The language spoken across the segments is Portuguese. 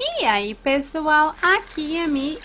E aí pessoal, aqui é Mi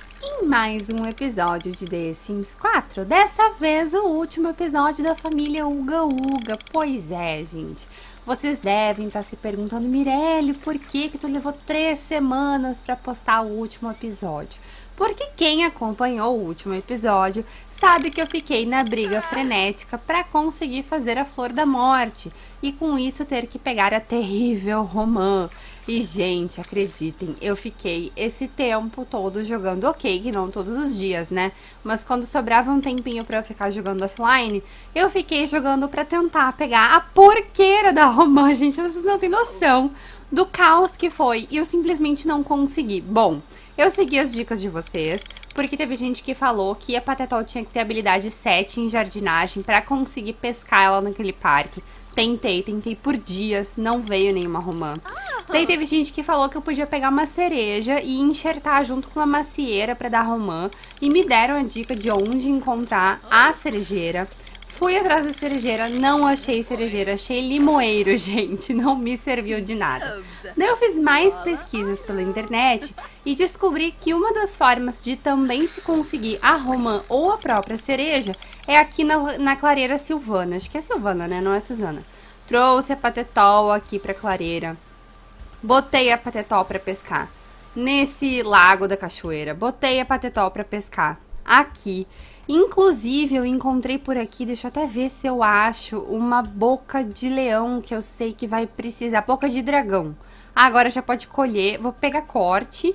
mais um episódio de The Sims 4. Dessa vez, o último episódio da família Uga Uga. Pois é, gente. Vocês devem estar tá se perguntando, Mirelle, por que que tu levou três semanas para postar o último episódio? Porque quem acompanhou o último episódio sabe que eu fiquei na briga frenética para conseguir fazer a Flor da Morte e com isso ter que pegar a terrível Romã. E, gente, acreditem, eu fiquei esse tempo todo jogando ok, que não todos os dias, né? Mas quando sobrava um tempinho pra eu ficar jogando offline, eu fiquei jogando pra tentar pegar a porqueira da Romã, gente. Vocês não têm noção do caos que foi. E eu simplesmente não consegui. Bom, eu segui as dicas de vocês, porque teve gente que falou que a Patetol tinha que ter habilidade 7 em jardinagem para conseguir pescar ela naquele parque. Tentei, tentei por dias, não veio nenhuma romã. Ah. Daí teve gente que falou que eu podia pegar uma cereja e enxertar junto com uma macieira para dar romã. E me deram a dica de onde encontrar a cerejeira. Fui atrás da cerejeira, não achei cerejeira, achei limoeiro, gente, não me serviu de nada. Daí eu fiz mais pesquisas pela internet e descobri que uma das formas de também se conseguir a romã ou a própria cereja é aqui na, na clareira silvana, acho que é silvana, né, não é Suzana. Trouxe a patetol aqui pra clareira, botei a patetol pra pescar. Nesse lago da cachoeira, botei a patetol pra pescar. Aqui, Inclusive, eu encontrei por aqui, deixa eu até ver se eu acho, uma boca de leão que eu sei que vai precisar. Boca de dragão. Ah, agora já pode colher. Vou pegar corte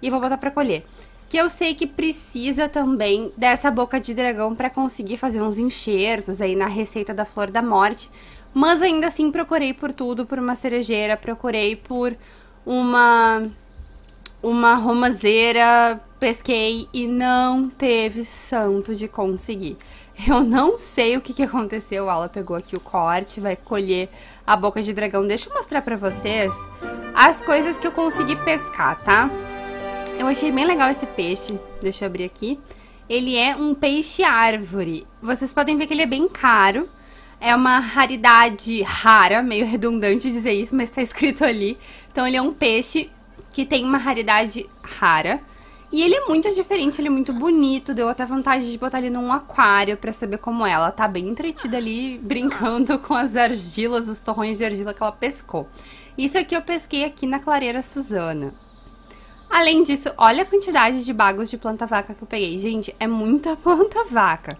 e vou botar pra colher. Que eu sei que precisa também dessa boca de dragão para conseguir fazer uns enxertos aí na receita da Flor da Morte. Mas ainda assim procurei por tudo, por uma cerejeira, procurei por uma uma romazeira, pesquei e não teve santo de conseguir. Eu não sei o que, que aconteceu. Ela pegou aqui o corte, vai colher a boca de dragão. Deixa eu mostrar pra vocês as coisas que eu consegui pescar, tá? Eu achei bem legal esse peixe. Deixa eu abrir aqui. Ele é um peixe árvore. Vocês podem ver que ele é bem caro. É uma raridade rara, meio redundante dizer isso, mas tá escrito ali. Então ele é um peixe que tem uma raridade rara. E ele é muito diferente, ele é muito bonito, deu até vontade de botar ele num aquário para saber como é. ela tá bem entretida ali, brincando com as argilas, os torrões de argila que ela pescou. Isso aqui eu pesquei aqui na clareira Suzana. Além disso, olha a quantidade de bagos de planta vaca que eu peguei. Gente, é muita planta vaca.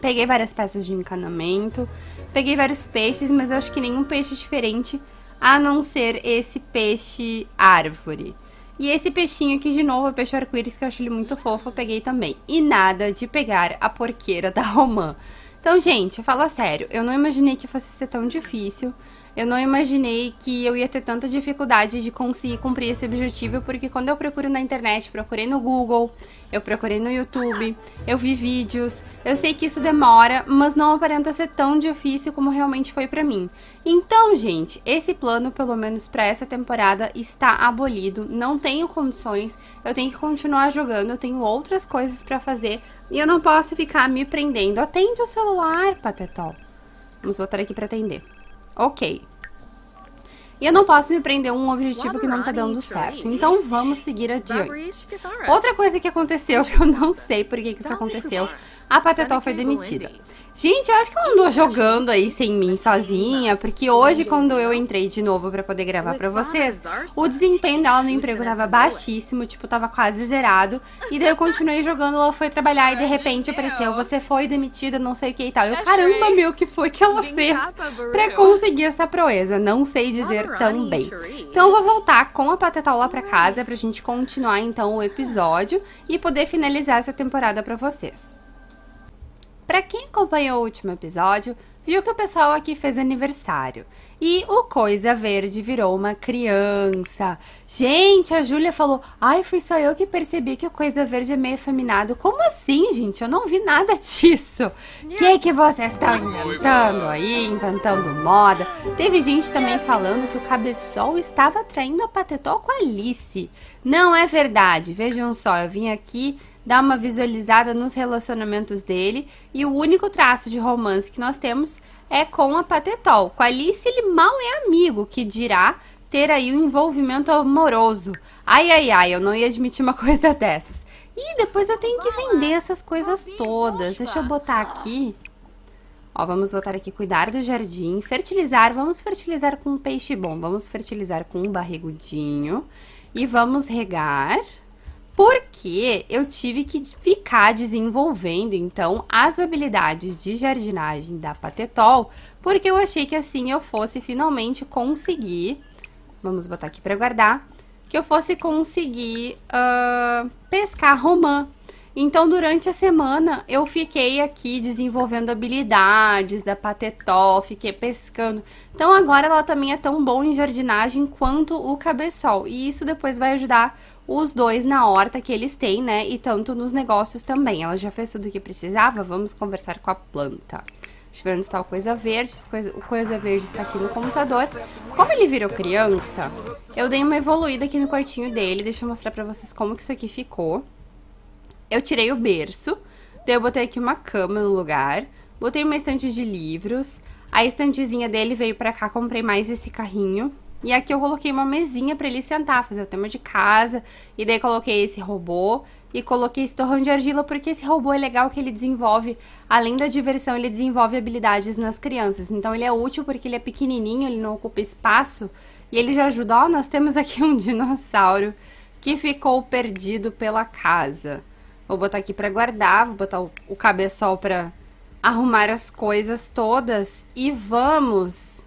Peguei várias peças de encanamento, peguei vários peixes, mas eu acho que nenhum peixe é diferente, a não ser esse peixe árvore. E esse peixinho aqui de novo, é peixe arco-íris, que eu acho ele muito fofo, eu peguei também. E nada de pegar a porqueira da Romã. Então, gente, fala sério, eu não imaginei que fosse ser tão difícil. Eu não imaginei que eu ia ter tanta dificuldade de conseguir cumprir esse objetivo, porque quando eu procuro na internet, procurei no Google, eu procurei no YouTube, eu vi vídeos. Eu sei que isso demora, mas não aparenta ser tão difícil como realmente foi para mim. Então, gente, esse plano, pelo menos para essa temporada, está abolido. Não tenho condições, eu tenho que continuar jogando, eu tenho outras coisas para fazer e eu não posso ficar me prendendo. Atende o celular, Patetol. Vamos voltar aqui para atender. Ok. E eu não posso me prender a um objetivo que não tá dando certo. Então vamos seguir adiante. Outra coisa que aconteceu, que eu não sei por que, que isso aconteceu, a Patetó foi é demitida. Gente, eu acho que ela andou jogando aí sem mim sozinha, porque hoje, quando eu entrei de novo para poder gravar para vocês, o desempenho dela no emprego é tava baixíssimo, tipo, tava quase zerado. E daí eu continuei jogando, ela foi trabalhar e de repente apareceu, você foi demitida, não sei o que e tal. Eu, caramba, meu, que foi que ela fez pra conseguir essa proeza? Não sei dizer tão bem. Então eu vou voltar com a Patetol lá pra hum. casa pra gente continuar então o episódio e poder finalizar essa temporada para vocês. Para quem acompanhou o último episódio, viu que o pessoal aqui fez aniversário. E o Coisa Verde virou uma criança. Gente, a Júlia falou: Ai, fui só eu que percebi que o Coisa Verde é meio feminado. Como assim, gente? Eu não vi nada disso. O que, que vocês estão inventando aí? Inventando moda. Teve gente também falando que o Cabeçol estava traindo a Patetó com a Alice. Não é verdade. Vejam só, eu vim aqui dá uma visualizada nos relacionamentos dele e o único traço de romance que nós temos é com a Patetol. Com a Alice ele mal é amigo, que dirá ter aí um envolvimento amoroso. Ai, ai, ai, eu não ia admitir uma coisa dessas. E depois eu tenho que vender essas coisas é? todas. Deixa eu botar aqui. Ó, vamos botar aqui cuidar do jardim, fertilizar, vamos fertilizar com um peixe bom, vamos fertilizar com um barrigudinho e vamos regar porque eu tive que ficar desenvolvendo então as habilidades de jardinagem da Patetol, porque eu achei que assim eu fosse finalmente conseguir, vamos botar aqui para guardar, que eu fosse conseguir uh, pescar romã. Então, durante a semana, eu fiquei aqui desenvolvendo habilidades da Patetol, fiquei pescando. Então, agora ela também é tão bom em jardinagem quanto o cabeçol. E isso depois vai ajudar os dois na horta que eles têm, né? E tanto nos negócios também. Ela já fez tudo o que precisava, vamos conversar com a planta. Tivemos tal coisa verde, coisa, coisa verde está aqui no computador. Como ele virou criança, eu dei uma evoluída aqui no quartinho dele. Deixa eu mostrar pra vocês como que isso aqui ficou. Eu tirei o berço, daí eu botei aqui uma cama no lugar, botei uma estante de livros, a estantezinha dele veio pra cá, comprei mais esse carrinho, e aqui eu coloquei uma mesinha para ele sentar, fazer o tema de casa. E daí coloquei esse robô e coloquei esse torrão de argila porque esse robô é legal que ele desenvolve, além da diversão, ele desenvolve habilidades nas crianças. Então ele é útil porque ele é pequenininho, ele não ocupa espaço e ele já ajuda. Ó, oh, nós temos aqui um dinossauro que ficou perdido pela casa. Vou botar aqui para guardar, vou botar o, o cabeçol para arrumar as coisas todas e vamos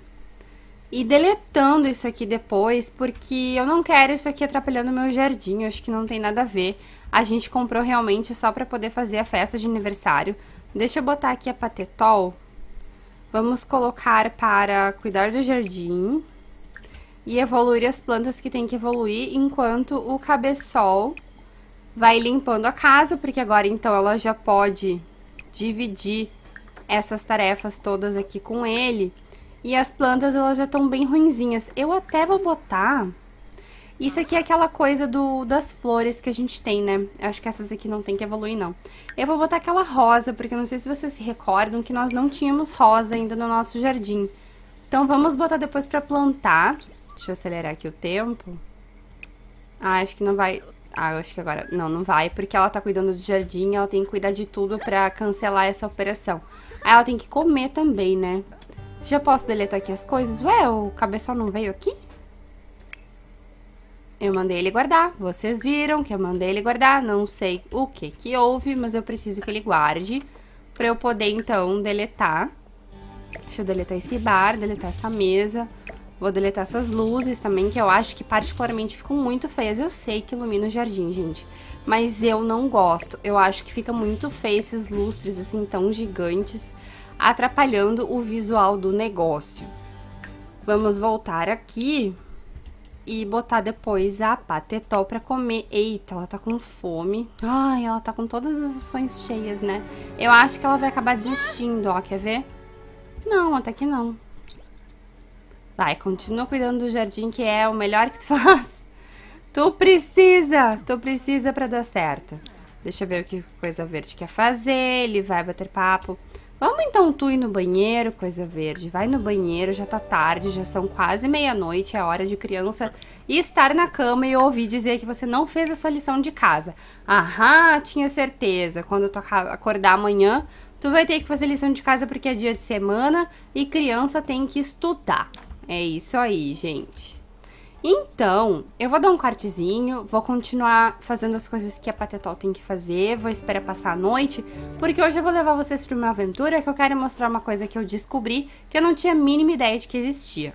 e deletando isso aqui depois, porque eu não quero isso aqui atrapalhando o meu jardim, eu acho que não tem nada a ver. A gente comprou realmente só para poder fazer a festa de aniversário. Deixa eu botar aqui a patetol. Vamos colocar para cuidar do jardim e evoluir as plantas que tem que evoluir, enquanto o cabeçol vai limpando a casa, porque agora então ela já pode dividir essas tarefas todas aqui com ele. E as plantas, elas já estão bem ruinzinhas. Eu até vou botar... Isso aqui é aquela coisa do, das flores que a gente tem, né? Acho que essas aqui não tem que evoluir, não. Eu vou botar aquela rosa, porque eu não sei se vocês se recordam que nós não tínhamos rosa ainda no nosso jardim. Então, vamos botar depois pra plantar. Deixa eu acelerar aqui o tempo. Ah, acho que não vai... Ah, acho que agora... Não, não vai, porque ela tá cuidando do jardim, ela tem que cuidar de tudo pra cancelar essa operação. ela tem que comer também, né? Já posso deletar aqui as coisas? Ué, o cabeção não veio aqui? Eu mandei ele guardar. Vocês viram que eu mandei ele guardar. Não sei o que que houve, mas eu preciso que ele guarde para eu poder, então, deletar. Deixa eu deletar esse bar, deletar essa mesa. Vou deletar essas luzes também, que eu acho que particularmente ficam muito feias. Eu sei que ilumina o jardim, gente. Mas eu não gosto. Eu acho que fica muito feio esses lustres, assim, tão gigantes atrapalhando o visual do negócio. Vamos voltar aqui e botar depois a patetol para comer. Eita, ela tá com fome. Ai, ela tá com todas as ações cheias, né? Eu acho que ela vai acabar desistindo, ó, quer ver? Não, até que não. Vai, continua cuidando do jardim que é o melhor que tu faz. Tu precisa, tu precisa para dar certo. Deixa eu ver o que coisa verde quer fazer, ele vai bater papo. Vamos então tu ir no banheiro, coisa verde. Vai no banheiro, já tá tarde, já são quase meia-noite, é hora de criança estar na cama e ouvir dizer que você não fez a sua lição de casa. Aham, tinha certeza. Quando tu acordar amanhã, tu vai ter que fazer lição de casa porque é dia de semana e criança tem que estudar. É isso aí, gente. Então, eu vou dar um cortezinho, vou continuar fazendo as coisas que a Patetol tem que fazer, vou esperar passar a noite, porque hoje eu vou levar vocês para uma aventura que eu quero mostrar uma coisa que eu descobri que eu não tinha a mínima ideia de que existia.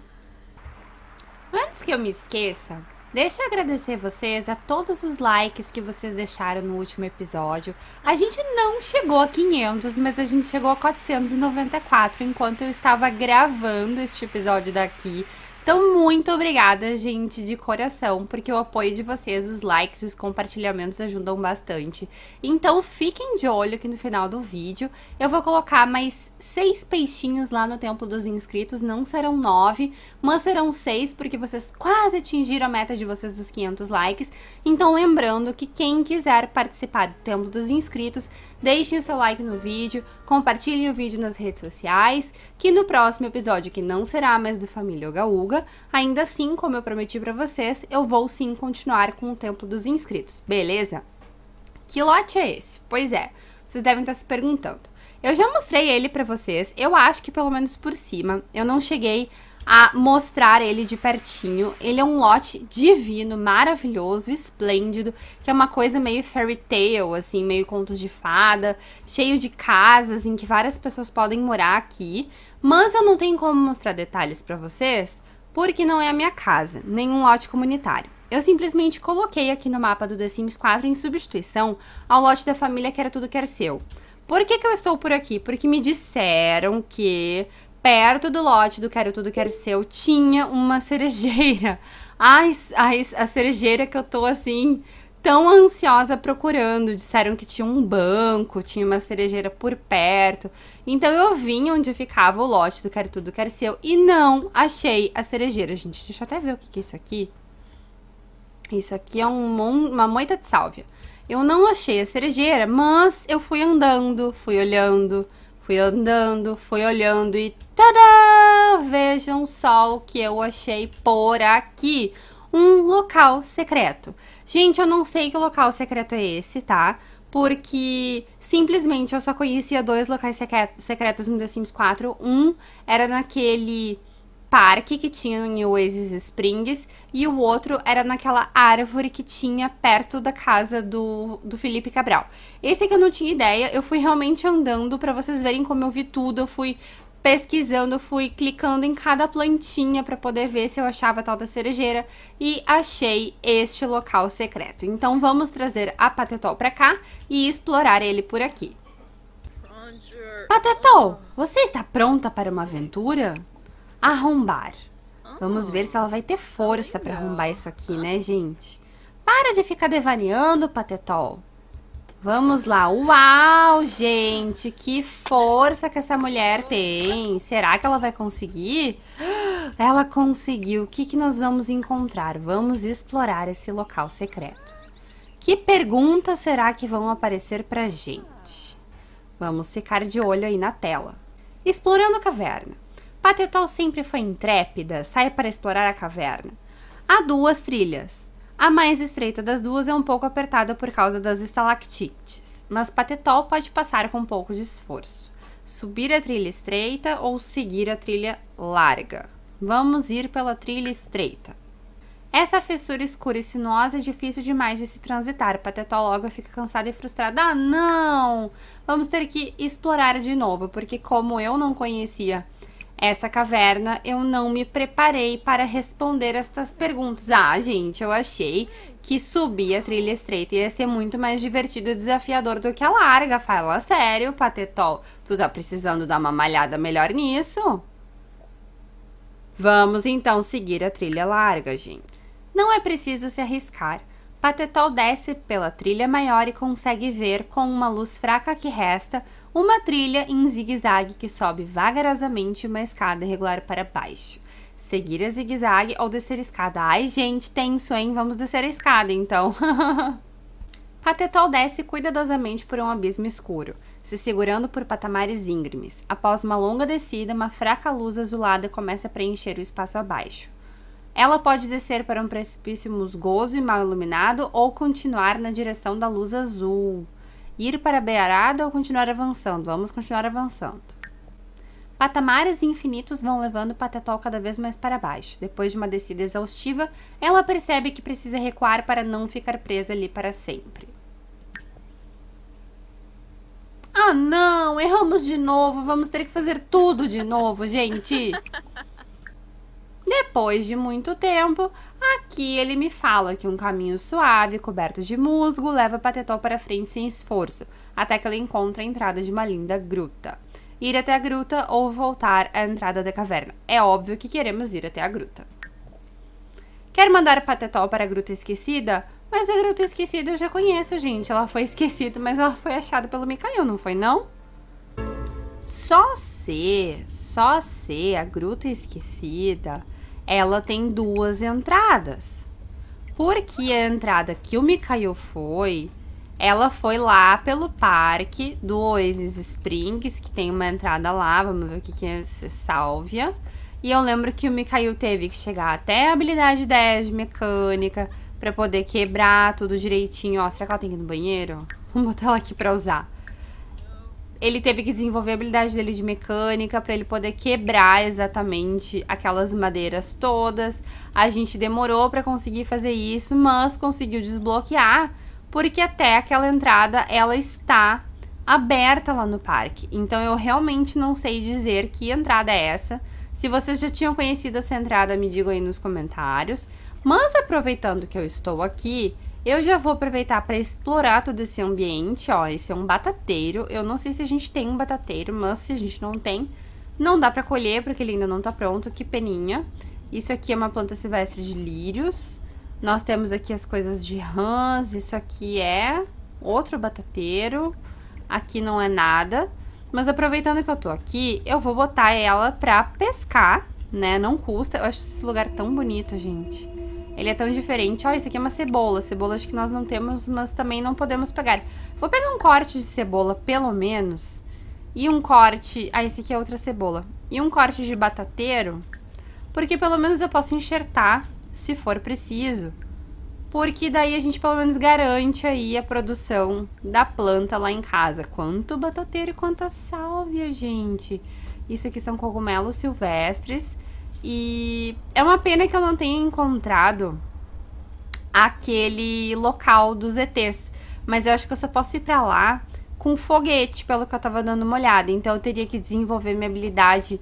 Antes que eu me esqueça, Deixa eu agradecer vocês a todos os likes que vocês deixaram no último episódio. A gente não chegou a 500, mas a gente chegou a 494 enquanto eu estava gravando este episódio daqui. Então, muito obrigada, gente, de coração, porque o apoio de vocês, os likes e os compartilhamentos ajudam bastante. Então, fiquem de olho que no final do vídeo. Eu vou colocar mais seis peixinhos lá no Templo dos Inscritos. Não serão nove, mas serão seis, porque vocês quase atingiram a meta de vocês dos 500 likes. Então, lembrando que quem quiser participar do Templo dos Inscritos deixem o seu like no vídeo, compartilhem o vídeo nas redes sociais, que no próximo episódio, que não será mais do Família Gaúga, ainda assim, como eu prometi para vocês, eu vou sim continuar com o Templo dos Inscritos, beleza? Que lote é esse? Pois é, vocês devem estar se perguntando. Eu já mostrei ele para vocês, eu acho que pelo menos por cima, eu não cheguei a mostrar ele de pertinho. Ele é um lote divino, maravilhoso, esplêndido, que é uma coisa meio fairy tale, assim, meio contos de fada, cheio de casas em que várias pessoas podem morar aqui. Mas eu não tenho como mostrar detalhes para vocês, porque não é a minha casa, nenhum lote comunitário. Eu simplesmente coloquei aqui no mapa do The Sims 4 em substituição ao lote da família que era tudo que era seu. Por que, que eu estou por aqui? Porque me disseram que perto do lote do Quero Tudo Quero Seu, tinha uma cerejeira. Ai, ai, a cerejeira que eu tô assim, tão ansiosa procurando. Disseram que tinha um banco, tinha uma cerejeira por perto. Então eu vim onde ficava o lote do Quero Tudo Quero Seu e não achei a cerejeira. Gente, deixa eu até ver o que, que é isso aqui. Isso aqui é um, uma moita de sálvia. Eu não achei a cerejeira, mas eu fui andando, fui olhando, Fui andando, fui olhando e tadã! Vejam só o que eu achei por aqui. Um local secreto. Gente, eu não sei que local secreto é esse, tá? porque simplesmente eu só conhecia dois locais secretos no The Sims 4. Um era naquele parque que tinha em Oasis Springs e o outro era naquela árvore que tinha perto da casa do, do Felipe Cabral. Esse aqui é eu não tinha ideia, eu fui realmente andando para vocês verem como eu vi tudo, eu fui pesquisando, fui clicando em cada plantinha para poder ver se eu achava tal da cerejeira e achei este local secreto. Então vamos trazer a Patetol para cá e explorar ele por aqui. Patetol, você está pronta para uma aventura? arrombar. Vamos ah. ver se ela vai ter força para arrombar isso aqui, né, gente? Para de ficar devaneando, Patetol. Vamos lá. Uau, gente, que força que essa mulher tem. Será que ela vai conseguir? Ela conseguiu. O que, que nós vamos encontrar? Vamos explorar esse local secreto. Que perguntas será que vão aparecer pra gente? Vamos ficar de olho aí na tela. Explorando a caverna. Patetol sempre foi intrépida, sai para explorar a caverna. Há duas trilhas. A mais estreita das duas é um pouco apertada por causa das estalactites, mas Patetol pode passar com um pouco de esforço. Subir a trilha estreita ou seguir a trilha larga. Vamos ir pela trilha estreita. Essa fissura escura e sinuosa é difícil demais de se transitar. Patetol logo fica cansada e frustrada. Ah, não! Vamos ter que explorar de novo, porque como eu não conhecia essa caverna, eu não me preparei para responder estas perguntas. Ah, gente, eu achei que subir a trilha estreita ia ser muito mais divertido e desafiador do que a larga. Fala sério, Patetol. Tu tá precisando dar uma malhada melhor nisso? Vamos então seguir a trilha larga, gente. Não é preciso se arriscar. Patetol desce pela trilha maior e consegue ver, com uma luz fraca que resta, uma trilha em zigue-zague que sobe vagarosamente uma escada irregular para baixo. Seguir a zigue-zague ou descer a escada. Ai, gente, tenso, hein? Vamos descer a escada, então. Patetol desce cuidadosamente por um abismo escuro, se segurando por patamares íngremes. Após uma longa descida, uma fraca luz azulada começa a preencher o espaço abaixo. Ela pode descer para um precipício musgoso e mal iluminado ou continuar na direção da luz azul. Ir para a beirada ou continuar avançando? Vamos continuar avançando. Patamares infinitos vão levando Patetol cada vez mais para baixo. Depois de uma descida exaustiva, ela percebe que precisa recuar para não ficar presa ali para sempre. Ah, não! Erramos de novo! Vamos ter que fazer tudo de novo, gente! Depois de muito tempo, aqui ele me fala que um caminho suave, coberto de musgo, leva Patetó para frente sem esforço, até que ela encontra a entrada de uma linda gruta. Ir até a gruta ou voltar à entrada da caverna. É óbvio que queremos ir até a gruta. Quer mandar Patetó para a Gruta Esquecida? Mas a Gruta Esquecida eu já conheço, gente. Ela foi esquecida, mas ela foi achada pelo Micael, não foi não? Só ser, só ser a Gruta Esquecida ela tem duas entradas. Porque a entrada que o Mikael foi, ela foi lá pelo parque do Oasis Springs, que tem uma entrada lá, vamos ver o que, que é esse sálvia. E eu lembro que o Mikael teve que chegar até a habilidade 10 de mecânica para poder quebrar tudo direitinho. Ó, será que ela tem que ir no banheiro? Vamos botar ela aqui para usar ele teve que desenvolver a habilidade dele de mecânica para ele poder quebrar exatamente aquelas madeiras todas. A gente demorou para conseguir fazer isso, mas conseguiu desbloquear porque até aquela entrada ela está aberta lá no parque. Então eu realmente não sei dizer que entrada é essa. Se vocês já tinham conhecido essa entrada, me digam aí nos comentários. Mas aproveitando que eu estou aqui, eu já vou aproveitar para explorar todo esse ambiente, ó, esse é um batateiro. Eu não sei se a gente tem um batateiro, mas se a gente não tem, não dá para colher porque ele ainda não está pronto, que peninha. Isso aqui é uma planta silvestre de lírios. Nós temos aqui as coisas de rãs, isso aqui é outro batateiro. Aqui não é nada, mas aproveitando que eu tô aqui, eu vou botar ela para pescar, né? Não custa. Eu acho esse lugar tão bonito, gente. Ele é tão diferente. Ó, oh, isso aqui é uma cebola. Cebola acho que nós não temos, mas também não podemos pegar. Vou pegar um corte de cebola, pelo menos. E um corte... Ah, esse aqui é outra cebola. E um corte de batateiro. Porque pelo menos eu posso enxertar, se for preciso. Porque daí a gente pelo menos garante aí a produção da planta lá em casa. Quanto batateiro e quanta sálvia, gente. Isso aqui são cogumelos silvestres. E é uma pena que eu não tenha encontrado aquele local dos ETs. Mas eu acho que eu só posso ir pra lá com foguete, pelo que eu tava dando uma olhada. Então eu teria que desenvolver minha habilidade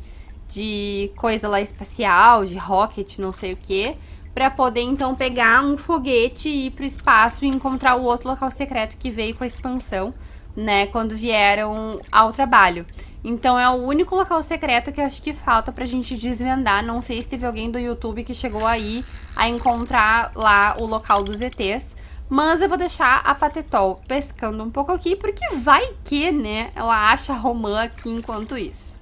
de coisa lá espacial, de rocket, não sei o que, para poder então pegar um foguete e ir pro espaço e encontrar o outro local secreto que veio com a expansão né, quando vieram ao trabalho. Então é o único local secreto que eu acho que falta pra gente desvendar. Não sei se teve alguém do YouTube que chegou aí a encontrar lá o local dos ETs. Mas eu vou deixar a Patetol pescando um pouco aqui, porque vai que, né, ela acha Romã aqui enquanto isso.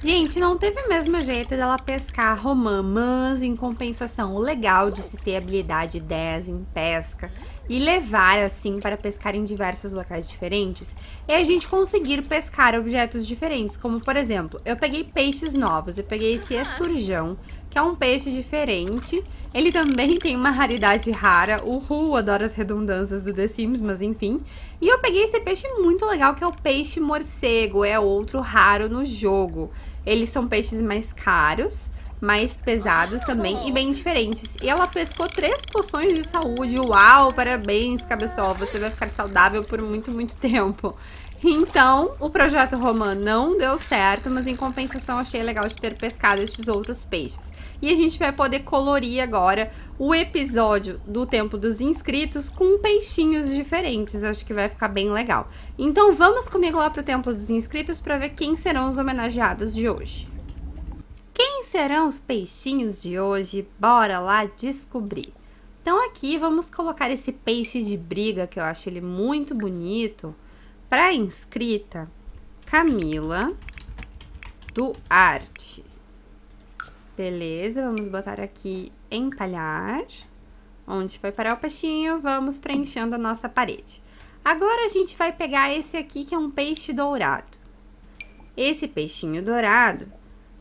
Gente, não teve o mesmo jeito dela pescar Romã, mas em compensação, o legal de se ter habilidade 10 em pesca e levar assim para pescar em diversos locais diferentes e é a gente conseguir pescar objetos diferentes, como por exemplo, eu peguei peixes novos, eu peguei esse esturjão, que é um peixe diferente. Ele também tem uma raridade rara. O Ru adora as redundâncias do The Sims, mas enfim. E eu peguei esse peixe muito legal, que é o peixe morcego, é outro raro no jogo. Eles são peixes mais caros mais pesados também e bem diferentes. E ela pescou três poções de saúde. Uau, parabéns, cabeçol. Você vai ficar saudável por muito, muito tempo. Então, o projeto Romã não deu certo, mas em compensação achei legal de ter pescado estes outros peixes. E a gente vai poder colorir agora o episódio do Tempo dos Inscritos com peixinhos diferentes. acho que vai ficar bem legal. Então, vamos comigo lá pro Templo dos Inscritos para ver quem serão os homenageados de hoje. Quem serão os peixinhos de hoje? Bora lá descobrir. Então aqui vamos colocar esse peixe de briga, que eu acho ele muito bonito, para inscrita Camila do Beleza, vamos botar aqui entalhar. Onde foi parar o peixinho, vamos preenchendo a nossa parede. Agora a gente vai pegar esse aqui, que é um peixe dourado. Esse peixinho dourado,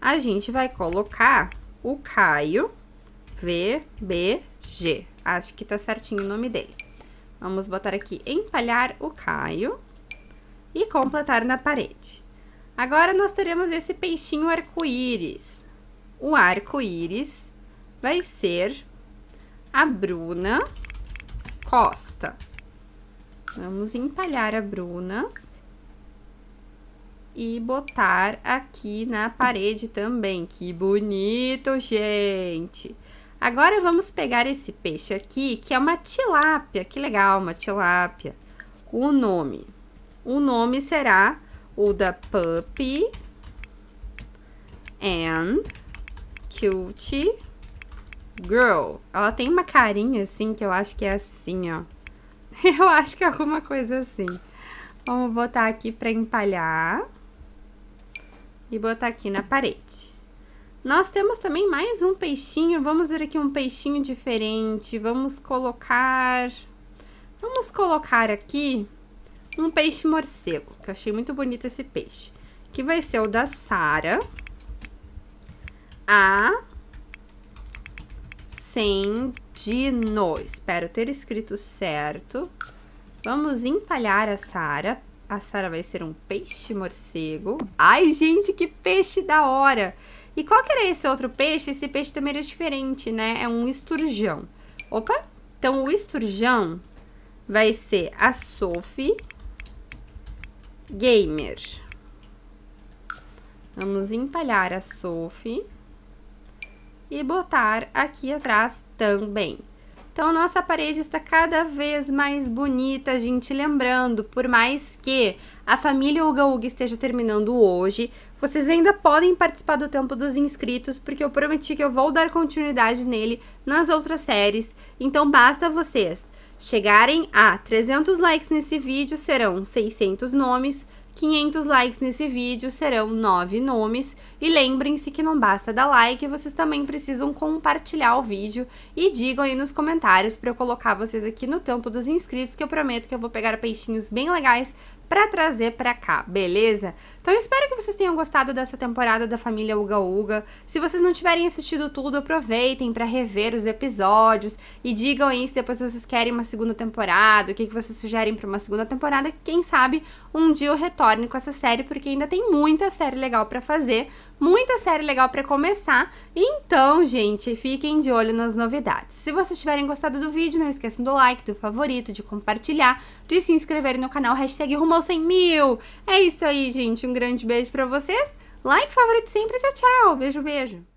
a gente vai colocar o Caio VBG. Acho que tá certinho o nome dele. Vamos botar aqui empalhar o Caio e completar na parede. Agora nós teremos esse peixinho arco-íris. O arco-íris vai ser a Bruna Costa. Vamos empalhar a Bruna Costa e botar aqui na parede também. Que bonito, gente! Agora vamos pegar esse peixe aqui, que é uma tilápia. Que legal, uma tilápia. O nome. O nome será o da Puppy and Cute Girl. Ela tem uma carinha assim, que eu acho que é assim, ó. Eu acho que é alguma coisa assim. Vamos botar aqui para empalhar e botar aqui na parede. Nós temos também mais um peixinho, vamos ver aqui um peixinho diferente, vamos colocar... Vamos colocar aqui um peixe morcego, que eu achei muito bonito esse peixe, que vai ser o da Sara. A Sendino, espero ter escrito certo. Vamos empalhar a Sara a Sara vai ser um peixe morcego. Ai, gente, que peixe da hora! E qual que era esse outro peixe? Esse peixe também era diferente, né? É um esturjão. Opa! Então, o esturjão vai ser a Sophie Gamer. Vamos empalhar a Sophie e botar aqui atrás também. Então, a nossa parede está cada vez mais bonita, gente. Lembrando, por mais que a família Uga Uga esteja terminando hoje, vocês ainda podem participar do tempo dos inscritos, porque eu prometi que eu vou dar continuidade nele nas outras séries. Então, basta vocês chegarem a 300 likes nesse vídeo, serão 600 nomes. 500 likes nesse vídeo serão 9 nomes. E lembrem-se que não basta dar like, vocês também precisam compartilhar o vídeo e digam aí nos comentários para eu colocar vocês aqui no tampo dos inscritos, que eu prometo que eu vou pegar peixinhos bem legais para trazer para cá, beleza? Então eu espero que vocês tenham gostado dessa temporada da família Uga Uga. Se vocês não tiverem assistido tudo, aproveitem para rever os episódios e digam aí se depois vocês querem uma segunda temporada, o que, que vocês sugerem para uma segunda temporada, quem sabe um dia eu retorne com essa série, porque ainda tem muita série legal para fazer muita série legal para começar. Então, gente, fiquem de olho nas novidades. Se vocês tiverem gostado do vídeo, não esqueçam do like, do favorito, de compartilhar, de se inscrever no canal, hashtag 100 mil. É isso aí, gente. Um grande beijo para vocês. Like, favorito sempre. Tchau, tchau. Beijo, beijo.